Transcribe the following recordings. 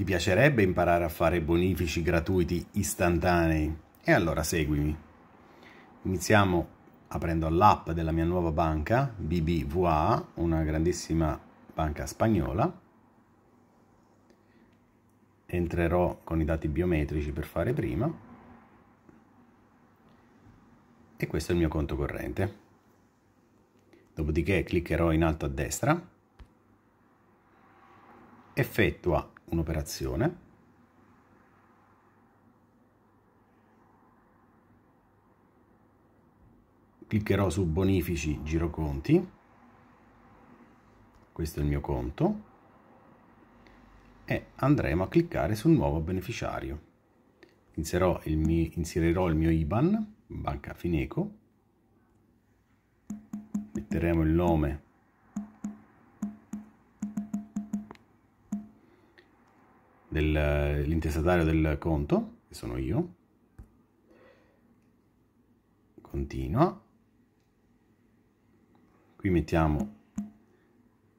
Ti piacerebbe imparare a fare bonifici gratuiti istantanei? E allora seguimi. Iniziamo aprendo l'app della mia nuova banca, BBVA, una grandissima banca spagnola. Entrerò con i dati biometrici per fare prima. E questo è il mio conto corrente. Dopodiché cliccherò in alto a destra effettua un'operazione cliccherò su bonifici giroconti questo è il mio conto e andremo a cliccare sul nuovo beneficiario inserirò il mio, inserirò il mio IBAN banca Fineco metteremo il nome dell'intestatario del conto, che sono io, continua, qui mettiamo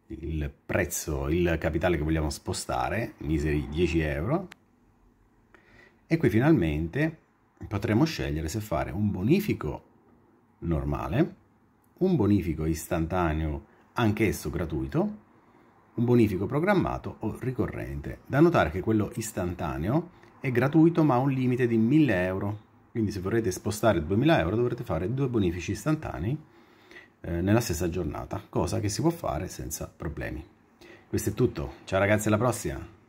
il prezzo, il capitale che vogliamo spostare, miseri 10 euro, e qui finalmente potremo scegliere se fare un bonifico normale, un bonifico istantaneo anch'esso gratuito, un bonifico programmato o ricorrente. Da notare che quello istantaneo è gratuito ma ha un limite di 1000 euro, quindi se vorrete spostare 2000 euro dovrete fare due bonifici istantanei eh, nella stessa giornata, cosa che si può fare senza problemi. Questo è tutto, ciao ragazzi alla prossima!